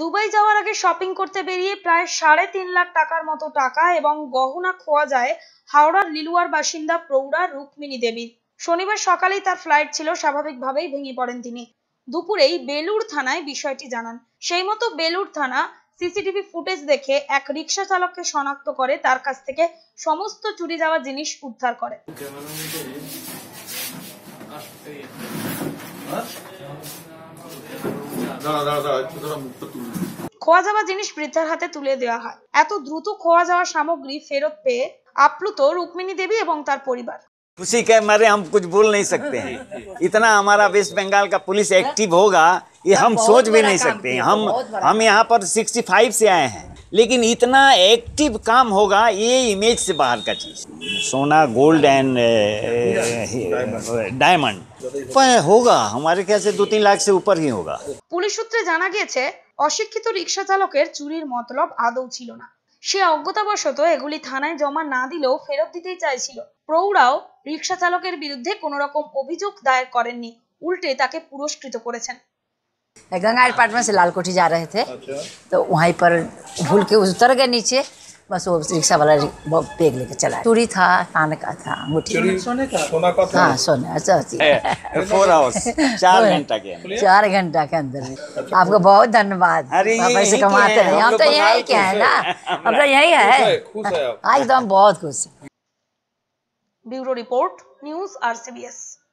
Dubai যাওয়ার আগে shopping করতে বেরিয়ে প্রায় সাড়ে তিন লাখ টাকার মতো টাকা এবং গহনা খোয়া যায় হাওড়ার লিলুয়ার বাসিন্দা প্রৌঢ়া রুক্মিণী দেবী শনিবার সকালেই তার ফ্লাইট ছিল স্বাভাবিকভাবেই ভেঙে পড়েন তিনি দুপুরেই বেলুর থানায় বিষয়টি জানান সেই মতো বেলুর থানা সিসিটিভি ফুটেজ দেখে এক রিক্সা চালককে শনাক্ত করে তার কাছ থেকে সমস্ত চুরি যাওয়া জিনিস উদ্ধার করে খোয়া যাওয়া জিনিস বৃদ্ধার হাতে তুলে দেওয়া হয় এত দ্রুত খোয়া যাওয়া সামগ্রী ফেরত পেয়ে আপ্লুত রুক্মিণী দেবী এবং তার পরিবার हम कुछ बोल नहीं सकते हैं इतना हमारा वेस्ट बंगाल का पुलिस एक्टिव होगा ये हम सोच भी नहीं सकते हम हम यहाँ पर 65 से आए हैं लेकिन इतना एक्टिव काम होगा ये इमेज से बाहर का चीज़ सोना गोल्ड एंड डायमंड होगा हमारे ख्याल से दो तीन लाख से ऊपर ही होगा পুলিশ সূত্রে জানা গিয়েছে অশিক্ষিত রিক্সা চালকের চুরির মতলব আদৌ ছিল না সে অজ্ঞতাবশত এগুলি থানায় জমা না দিলেও ফেরত দিতেই চাইছিল প্রৌঢ়াও রিক্সা চালকের বিরুদ্ধে কোনো রকম অভিযোগ দায়ের করেননি উল্টে তাকে পুরস্কৃত করেছেন गंगा एयरपोर्ट में লালকোঠি लालकोठी जा रहे थे तो वहीं भूल के उतर गए नीचे बस वो रिक्शा वाला बैग लेके चला चूड़ी था कान का था अंगूठी सोने का सोना का था हाँ सोने अच्छा फोर अच्छा। आवर्स चार घंटा के चार घंटा के अंदर अच्छा, तो आपको आपका तो- बहुत धन्यवाद पैसे तो कमाते हैं हम तो यही क्या है ना हम तो यही है एकदम बहुत खुश bureau report news R C B S